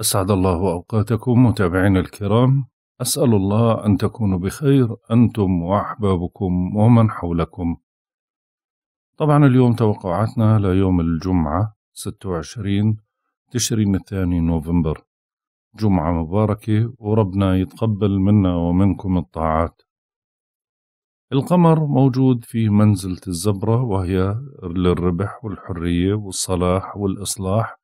أسعد الله أوقاتكم متابعينا الكرام أسأل الله أن تكونوا بخير أنتم وأحبابكم ومن حولكم طبعا اليوم توقعاتنا ليوم الجمعة 26 تشرين الثاني نوفمبر جمعة مباركة وربنا يتقبل منا ومنكم الطاعات القمر موجود في منزلة الزبرة وهي للربح والحرية والصلاح والإصلاح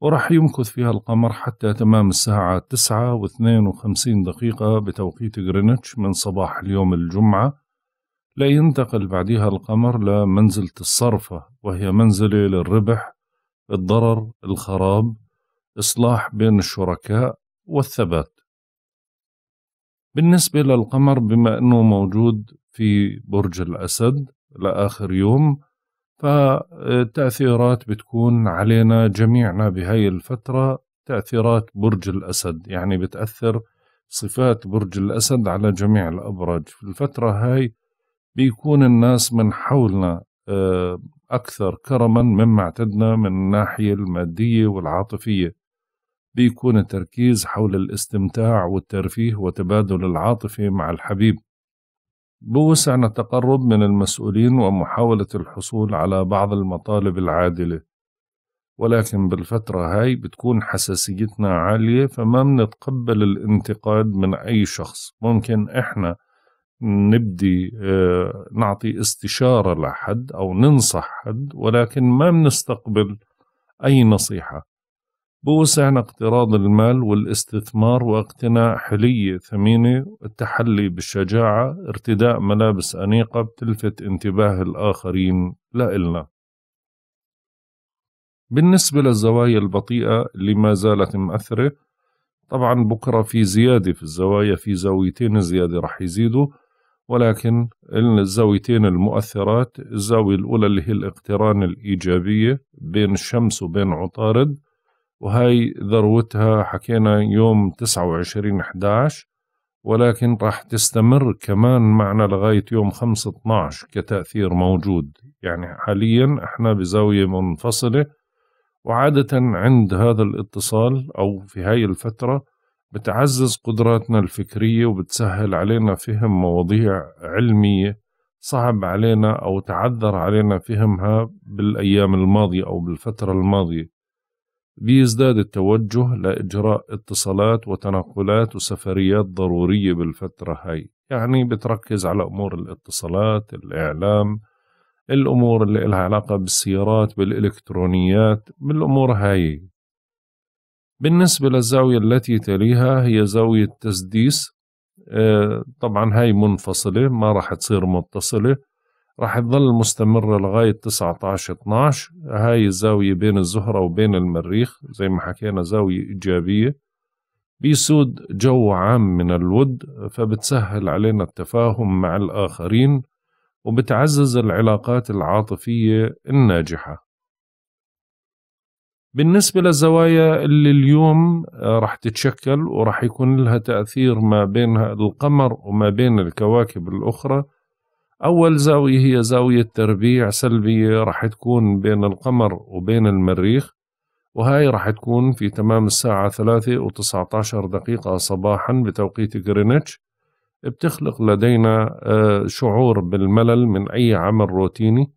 وراح يمكث فيها القمر حتى تمام الساعة تسعة واثنين وخمسين دقيقة بتوقيت غرينتش من صباح اليوم الجمعة لا ينتقل بعدها القمر لمنزلة الصرفة وهي منزلة للربح الضرر الخراب إصلاح بين الشركاء والثبات بالنسبة للقمر بما أنه موجود في برج الأسد لآخر يوم فالتأثيرات بتكون علينا جميعنا بهاي الفترة تأثيرات برج الأسد يعني بتأثر صفات برج الأسد على جميع الأبراج في الفترة هاي بيكون الناس من حولنا آه، أكثر كرما مما اعتدنا من الناحية المادية والعاطفية بيكون التركيز حول الاستمتاع والترفيه وتبادل العاطفة مع الحبيب بوسعنا التقرب من المسؤولين ومحاولة الحصول على بعض المطالب العادلة ولكن بالفترة هاي بتكون حساسيتنا عالية فما منتقبل الانتقاد من أي شخص ممكن إحنا نبدي آه، نعطي استشارة لحد أو ننصح حد ولكن ما منستقبل أي نصيحة بوسعنا اقتراض المال والاستثمار واقتناء حلية ثمينة والتحلي بالشجاعة ارتداء ملابس أنيقة بتلفت انتباه الآخرين لإلنا بالنسبة للزوايا البطيئة اللي ما زالت مأثرة طبعا بكرة في زيادة في الزوايا في زاويتين زيادة رح يزيدوا ولكن الزاويتين المؤثرات الزاوية الأولى اللي هي الاقتران الإيجابية بين الشمس وبين عطارد وهي ذروتها حكينا يوم 29 11 ولكن راح تستمر كمان معنا لغاية يوم 5 12 كتأثير موجود يعني حاليا احنا بزاوية منفصلة وعادة عند هذا الاتصال أو في هاي الفترة بتعزز قدراتنا الفكرية وبتسهل علينا فهم مواضيع علمية صعب علينا أو تعذر علينا فهمها بالأيام الماضية أو بالفترة الماضية بيزداد التوجه لإجراء اتصالات وتنقلات وسفريات ضرورية بالفترة هاي يعني بتركز على أمور الاتصالات الإعلام الأمور اللي لها علاقة بالسيارات بالإلكترونيات بالأمور هاي بالنسبة للزاوية التي تليها هي زاوية تسديس آه، طبعا هاي منفصلة ما راح تصير متصلة راح تظل مستمرة لغاية 19 12 هاي الزاوية بين الزهرة وبين المريخ زي ما حكينا زاوية إيجابية بيسود جو عام من الود فبتسهل علينا التفاهم مع الآخرين وبتعزز العلاقات العاطفية الناجحة بالنسبة للزوايا اللي اليوم آه، راح تتشكل وراح يكون لها تأثير ما بين القمر وما بين الكواكب الأخرى أول زاوية هي زاوية تربيع سلبية رح تكون بين القمر وبين المريخ وهاي رح تكون في تمام الساعة ثلاثة وتسعة عشر دقيقة صباحا بتوقيت غرينتش بتخلق لدينا آه، شعور بالملل من أي عمل روتيني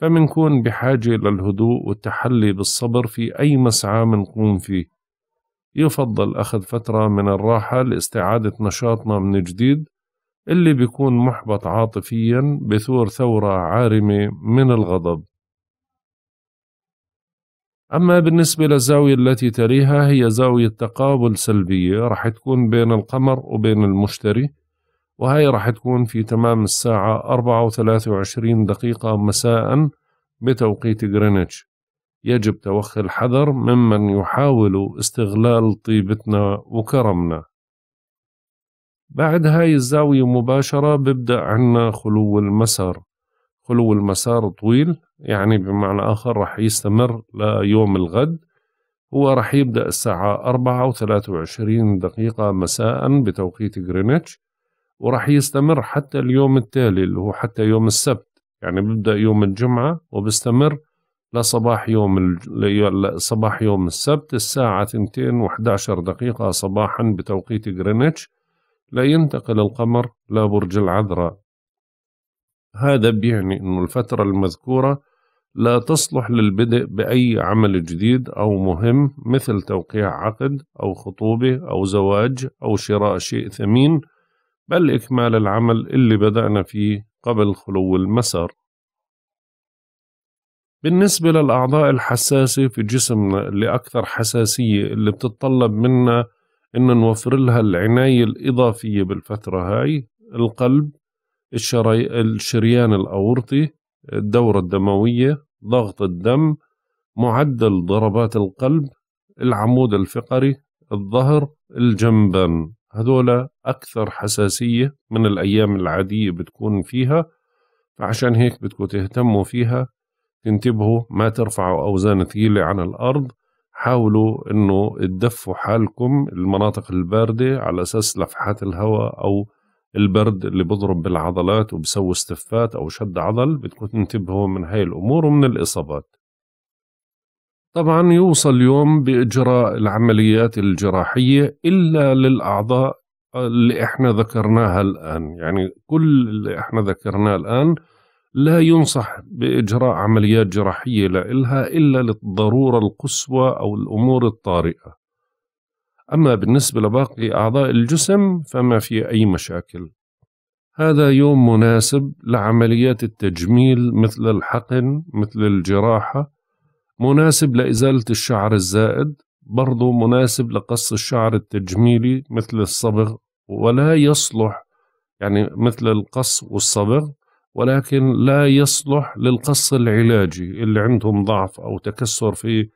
فمنكون بحاجة للهدوء والتحلي بالصبر في أي مسعى منقوم فيه يفضل أخذ فترة من الراحة لاستعادة نشاطنا من جديد اللي بيكون محبط عاطفيا بثور ثورة عارمة من الغضب أما بالنسبة للزاوية التي تليها هي زاوية تقابل سلبية رح تكون بين القمر وبين المشتري وهي رح تكون في تمام الساعة 24 دقيقة مساء بتوقيت غرينتش يجب توخي الحذر ممن يحاول استغلال طيبتنا وكرمنا بعد هاي الزاوية مباشرة ببدأ عنا خلو المسار خلو المسار طويل يعني بمعنى آخر رح يستمر ليوم الغد هو رح يبدأ الساعة أربعة وثلاثة وعشرين دقيقة مساء بتوقيت غرينتش ورح يستمر حتى اليوم التالي اللي هو حتى يوم السبت يعني ببدأ يوم الجمعة وبستمر لصباح يوم ال... صباح يوم السبت الساعة 2:11 دقيقة صباحا بتوقيت غرينتش لا ينتقل القمر لا برج العذراء هذا بيعني أن الفترة المذكورة لا تصلح للبدء بأي عمل جديد أو مهم مثل توقيع عقد أو خطوبة أو زواج أو شراء شيء ثمين بل إكمال العمل اللي بدأنا فيه قبل خلو المسار بالنسبة للأعضاء الحساسة في جسمنا اللي أكثر حساسية اللي بتتطلب منا إن نوفر لها العناية الإضافية بالفترة هاي القلب الشري... الشريان الأورطي الدورة الدموية ضغط الدم معدل ضربات القلب العمود الفقري الظهر الجنبان هذولا أكثر حساسية من الأيام العادية بتكون فيها فعشان هيك بدكم تهتموا فيها تنتبهوا ما ترفعوا أوزان ثقيلة عن الأرض حاولوا انه تدفوا حالكم المناطق الباردة على اساس لفحات الهواء او البرد اللي بضرب بالعضلات وبسوي استفات او شد عضل بدكم تنتبهوا من هاي الامور ومن الاصابات طبعا يوصل اليوم باجراء العمليات الجراحيه الا للاعضاء اللي احنا ذكرناها الان يعني كل اللي احنا ذكرناه الان لا ينصح بإجراء عمليات جراحية لإلها إلا للضرورة القصوى أو الأمور الطارئة أما بالنسبة لباقي أعضاء الجسم فما في أي مشاكل هذا يوم مناسب لعمليات التجميل مثل الحقن مثل الجراحة مناسب لإزالة الشعر الزائد برضو مناسب لقص الشعر التجميلي مثل الصبغ ولا يصلح يعني مثل القص والصبغ ولكن لا يصلح للقص العلاجي اللي عندهم ضعف أو تكسر في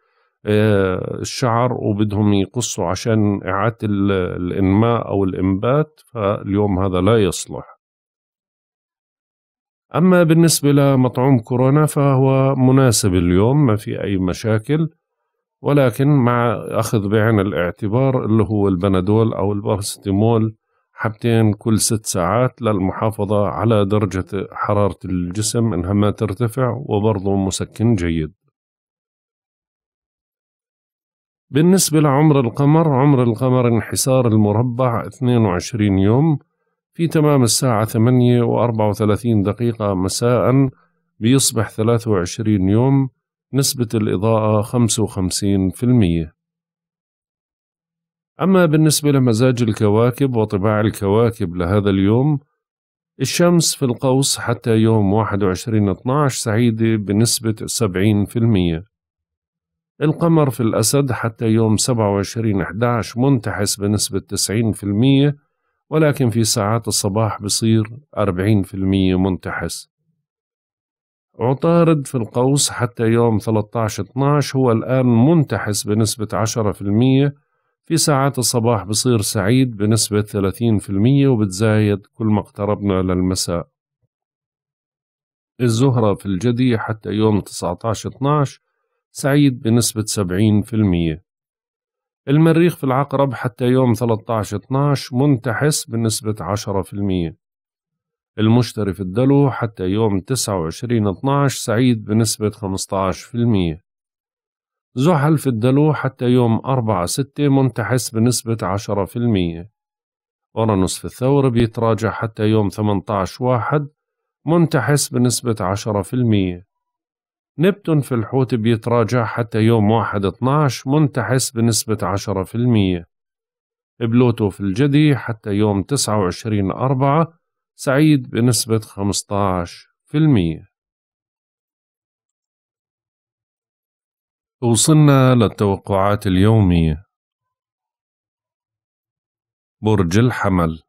آه، الشعر وبدهم يقصوا عشان إعادة الإنماء أو الإنبات فاليوم هذا لا يصلح أما بالنسبة لمطعوم كورونا فهو مناسب اليوم ما في أي مشاكل ولكن مع أخذ بعين الاعتبار اللي هو البنادول أو البارستيمول حبتين كل ست ساعات للمحافظة على درجة حرارة الجسم إنها ما ترتفع وبرضه مسكن جيد بالنسبة لعمر القمر عمر القمر انحسار المربع 22 يوم في تمام الساعة 8 و 34 دقيقة مساء بيصبح 23 يوم نسبة الإضاءة 55% أما بالنسبة لمزاج الكواكب وطباع الكواكب لهذا اليوم الشمس في القوس حتى يوم 21/12 سعيدة بنسبة 70% القمر في الأسد حتى يوم 27/11 منتحس بنسبة 90% ولكن في ساعات الصباح بصير 40% منتحس عطارد في القوس حتى يوم 13/12 هو الآن منتحس بنسبة 10% في ساعات الصباح بصير سعيد بنسبة 30% وبتزايد كل ما اقتربنا للمساء الزهرة في الجدي حتى يوم 19-12 سعيد بنسبة 70% المريخ في العقرب حتى يوم 13-12 منتحس بنسبة 10% المشتري في الدلو حتى يوم 29-12 سعيد بنسبة زحل في الدلو حتى يوم أربعة ستة منتحس بنسبة عشرة في المية أورانوس في الثور بيتراجع حتى يوم 18 واحد منتحس بنسبة عشرة في المية نبتون في الحوت بيتراجع حتى يوم واحد اتناش منتحس بنسبة عشرة في المية بلوتو في الجدي حتى يوم تسعة وعشرين أربعة سعيد بنسبة 15 في المية وصلنا للتوقعات اليومية برج الحمل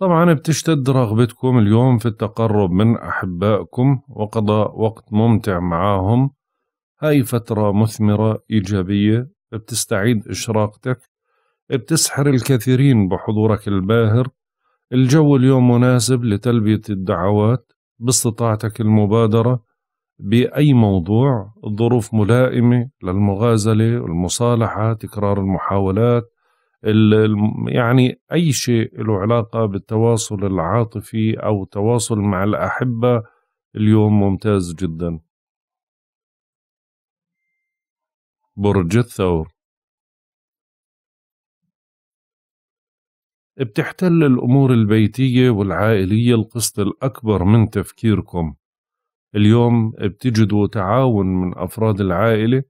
طبعا بتشتد رغبتكم اليوم في التقرب من أحبائكم وقضاء وقت ممتع معاهم هاي فترة مثمرة إيجابية بتستعيد إشراقتك بتسحر الكثيرين بحضورك الباهر الجو اليوم مناسب لتلبية الدعوات باستطاعتك المبادرة باي موضوع الظروف ملائمه للمغازله والمصالحه تكرار المحاولات يعني اي شيء له علاقه بالتواصل العاطفي او التواصل مع الاحبه اليوم ممتاز جدا برج الثور بتحتل الأمور البيتية والعائلية القسط الأكبر من تفكيركم اليوم بتجدوا تعاون من أفراد العائلة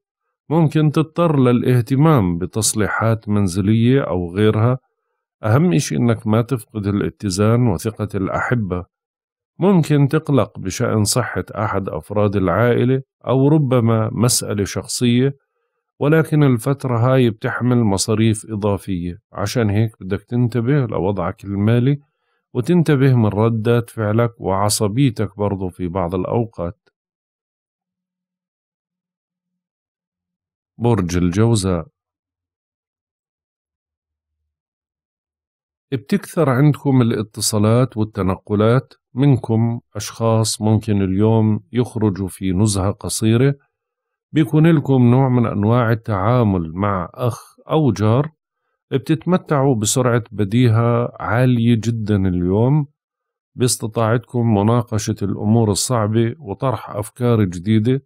ممكن تضطر للاهتمام بتصليحات منزلية أو غيرها أهم إشي إنك ما تفقد الاتزان وثقة الأحبة ممكن تقلق بشأن صحة أحد أفراد العائلة أو ربما مسألة شخصية ولكن الفترة هاي بتحمل مصاريف إضافية عشان هيك بدك تنتبه لوضعك المالي وتنتبه من ردة فعلك وعصبيتك برضو في بعض الأوقات برج الجوزاء بتكثر عندكم الاتصالات والتنقلات منكم أشخاص ممكن اليوم يخرجوا في نزهة قصيرة بيكون لكم نوع من أنواع التعامل مع أخ أو جار بتتمتعوا بسرعة بديهة عالية جدا اليوم باستطاعتكم مناقشة الأمور الصعبة وطرح أفكار جديدة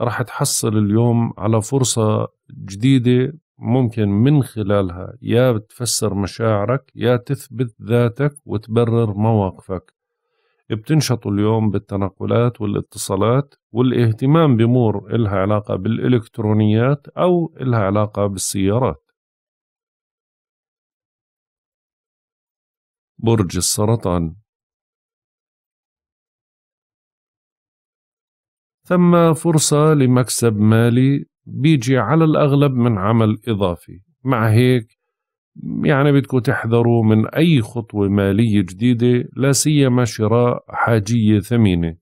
رح تحصل اليوم على فرصة جديدة ممكن من خلالها يا بتفسر مشاعرك يا تثبت ذاتك وتبرر مواقفك بتنشطوا اليوم بالتنقلات والاتصالات والاهتمام بأمور إلها علاقة بالإلكترونيات أو إلها علاقة بالسيارات برج السرطان ثم فرصة لمكسب مالي بيجي على الأغلب من عمل إضافي مع هيك يعني بدكم تحذروا من أي خطوة مالية جديدة لا سيما شراء حاجية ثمينة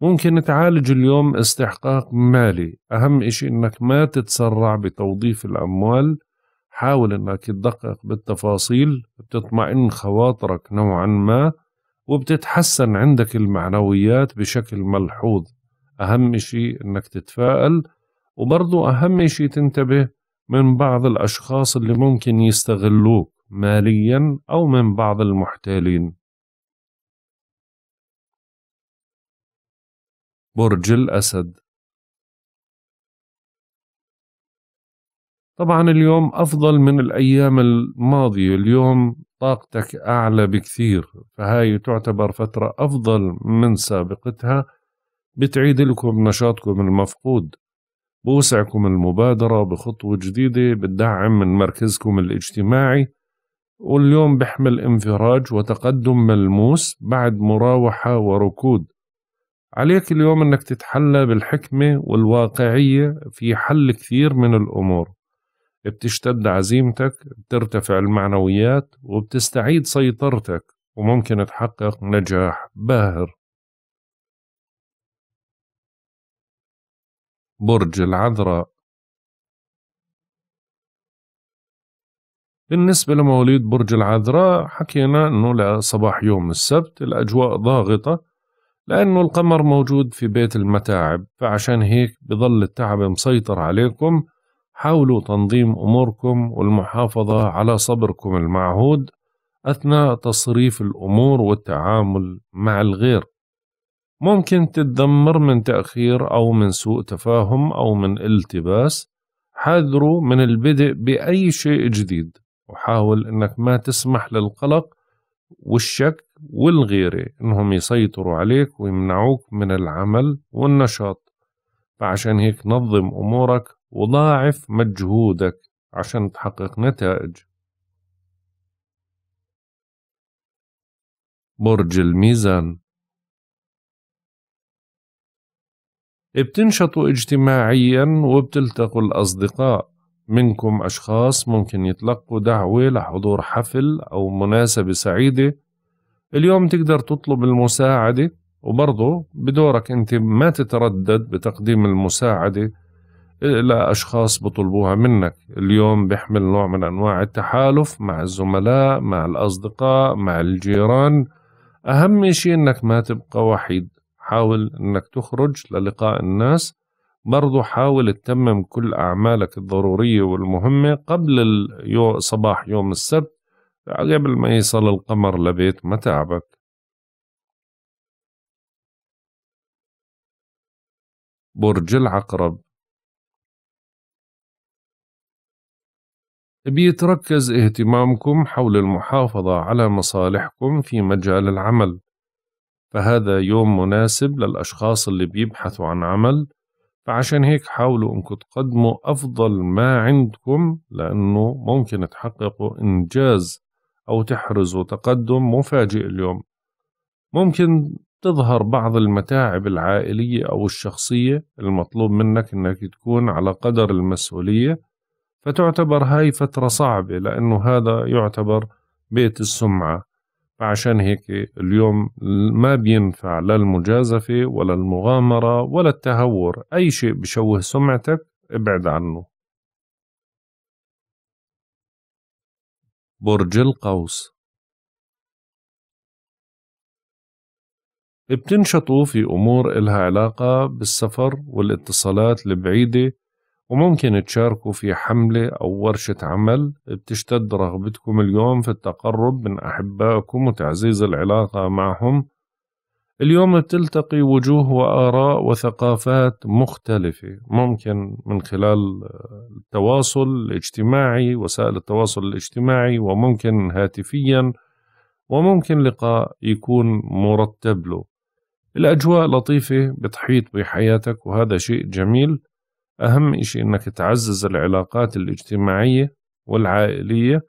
ممكن تعالج اليوم استحقاق مالي أهم إشي إنك ما تتسرع بتوظيف الأموال حاول انك تدقق بالتفاصيل بتطمئن خواطرك نوعا ما وبتتحسن عندك المعنويات بشكل ملحوظ أهم شيء أنك تتفائل وبرضو أهم شيء تنتبه من بعض الأشخاص اللي ممكن يستغلوك ماليا أو من بعض المحتالين برج الأسد طبعا اليوم أفضل من الأيام الماضية اليوم طاقتك أعلى بكثير فهاي تعتبر فترة أفضل من سابقتها بتعيد لكم نشاطكم المفقود بوسعكم المبادرة بخطوة جديدة بتدعم من مركزكم الاجتماعي واليوم بحمل انفراج وتقدم ملموس بعد مراوحة وركود عليك اليوم أنك تتحلى بالحكمة والواقعية في حل كثير من الأمور بتشتد عزيمتك بترتفع المعنويات وبتستعيد سيطرتك وممكن تحقق نجاح باهر برج العذراء بالنسبة لمواليد برج العذراء حكينا أنه لصباح يوم السبت الأجواء ضاغطة لأنه القمر موجود في بيت المتاعب فعشان هيك بظل التعب مسيطر عليكم حاولوا تنظيم أموركم والمحافظة على صبركم المعهود أثناء تصريف الأمور والتعامل مع الغير ممكن تتدمر من تأخير أو من سوء تفاهم أو من التباس حاذروا من البدء بأي شيء جديد وحاول أنك ما تسمح للقلق والشك والغيرة أنهم يسيطروا عليك ويمنعوك من العمل والنشاط فعشان هيك نظم أمورك وضاعف مجهودك عشان تحقق نتائج برج الميزان بتنشطوا اجتماعيا وبتلتقوا الأصدقاء منكم أشخاص ممكن يتلقوا دعوة لحضور حفل أو مناسبة سعيدة اليوم تقدر تطلب المساعدة وبرضه بدورك أنت ما تتردد بتقديم المساعدة لأشخاص بطلبوها منك اليوم بيحمل نوع من أنواع التحالف مع الزملاء مع الأصدقاء مع الجيران أهم شيء أنك ما تبقى وحيد حاول أنك تخرج للقاء الناس برضو حاول تتمم كل أعمالك الضرورية والمهمة قبل اليو صباح يوم السبت قبل ما يصل القمر لبيت متاعبك برج العقرب بيتركز اهتمامكم حول المحافظة على مصالحكم في مجال العمل فهذا يوم مناسب للأشخاص اللي بيبحثوا عن عمل فعشان هيك حاولوا انكم تقدموا أفضل ما عندكم لأنه ممكن تحققوا إنجاز أو تحرزوا تقدم مفاجئ اليوم ممكن تظهر بعض المتاعب العائلية أو الشخصية المطلوب منك أنك تكون على قدر المسؤولية فتعتبر هاي فترة صعبة لأنه هذا يعتبر بيت السمعة فعشان هيك اليوم ما بينفع لا المجازفة ولا المغامرة ولا التهور أي شيء بشوه سمعتك ابعد عنه برج القوس بتنشطوا في أمور إلها علاقة بالسفر والاتصالات البعيدة وممكن تشاركوا في حملة أو ورشة عمل بتشتد رغبتكم اليوم في التقرب من أحبائكم وتعزيز العلاقة معهم اليوم بتلتقي وجوه وآراء وثقافات مختلفة ممكن من خلال التواصل الاجتماعي وسائل التواصل الاجتماعي وممكن هاتفيا وممكن لقاء يكون مرتب له الأجواء لطيفة بتحيط بحياتك وهذا شيء جميل أهم إشي إنك تعزز العلاقات الاجتماعية والعائلية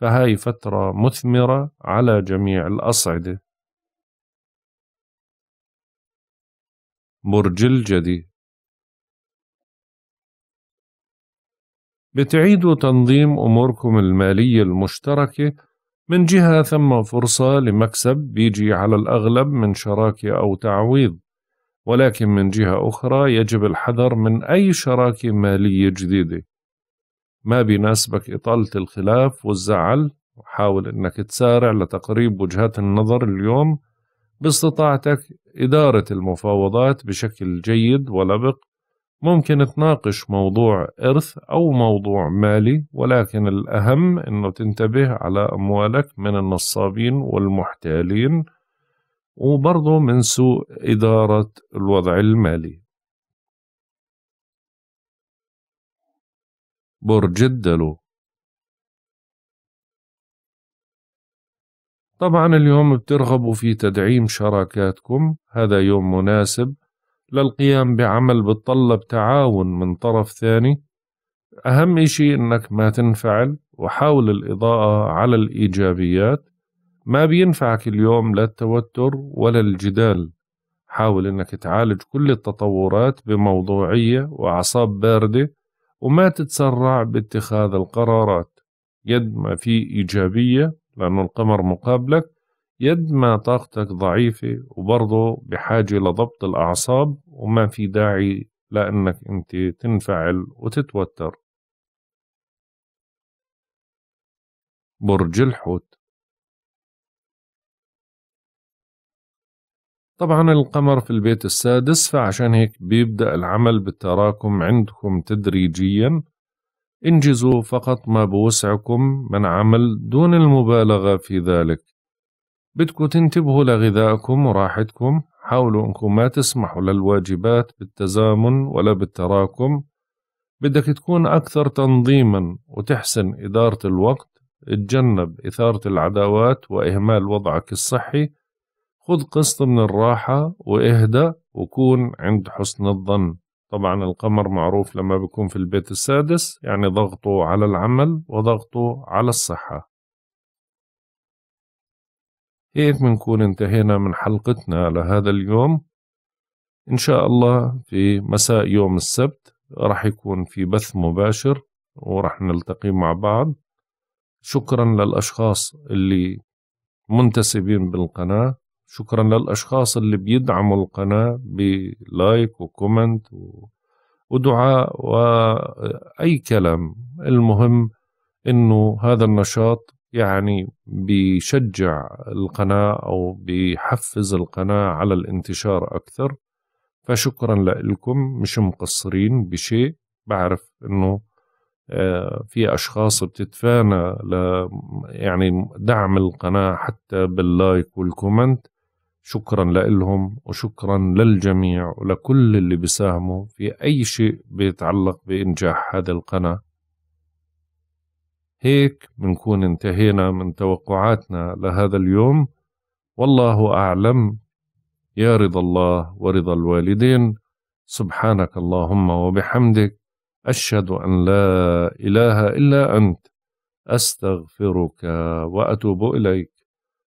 فهاي فترة مثمرة على جميع الأصعدة برج الجدي بتعيدوا تنظيم أموركم المالية المشتركة من جهة ثم فرصة لمكسب بيجي على الأغلب من شراكة أو تعويض ولكن من جهة أخرى يجب الحذر من أي شراكة مالية جديدة ما بيناسبك إطالة الخلاف والزعل وحاول أنك تسارع لتقريب وجهات النظر اليوم باستطاعتك إدارة المفاوضات بشكل جيد ولبق ممكن تناقش موضوع إرث أو موضوع مالي ولكن الأهم أنه تنتبه على أموالك من النصابين والمحتالين وبرضه من سوء إدارة الوضع المالي برج الدلو طبعا اليوم بترغبوا في تدعيم شراكاتكم هذا يوم مناسب للقيام بعمل بتطلب تعاون من طرف ثاني أهم إشي إنك ما تنفعل وحاول الإضاءة على الإيجابيات ما بينفعك اليوم لا التوتر ولا الجدال حاول انك تعالج كل التطورات بموضوعية وأعصاب باردة وما تتسرع باتخاذ القرارات يد ما في إيجابية لأنه القمر مقابلك يد ما طاقتك ضعيفة وبرضه بحاجة لضبط الأعصاب وما في داعي لأنك أنت تنفعل وتتوتر برج الحوت طبعا القمر في البيت السادس فعشان هيك بيبدأ العمل بالتراكم عندكم تدريجيا انجزوا فقط ما بوسعكم من عمل دون المبالغة في ذلك بدكم تنتبهوا لغذائكم وراحتكم حاولوا انكم ما تسمحوا للواجبات بالتزامن ولا بالتراكم بدك تكون أكثر تنظيما وتحسن إدارة الوقت تجنب إثارة العداوات وإهمال وضعك الصحي خذ قسط من الراحة واهدى وكون عند حسن الظن طبعا القمر معروف لما بيكون في البيت السادس يعني ضغطه على العمل وضغطه على الصحة هيك بنكون انتهينا من حلقتنا لهذا اليوم إن شاء الله في مساء يوم السبت رح يكون في بث مباشر ورح نلتقي مع بعض شكرا للأشخاص اللي منتسبين بالقناة شكرا للأشخاص اللي بيدعموا القناة بلايك وكومنت ودعاء وأي كلام المهم إنه هذا النشاط يعني بيشجع القناة أو بيحفز القناة على الانتشار أكثر فشكرا لكم مش مقصرين بشيء بعرف إنه آه، في أشخاص بتتفانى ل يعني دعم القناة حتى باللايك والكومنت شكرا لهم وشكرا للجميع ولكل اللي بيساهموا في أي شيء بيتعلق بإنجاح هذه القناة هيك بنكون انتهينا من توقعاتنا لهذا اليوم والله أعلم يا رضا الله ورضا الوالدين سبحانك اللهم وبحمدك أشهد أن لا إله إلا أنت أستغفرك وأتوب إليك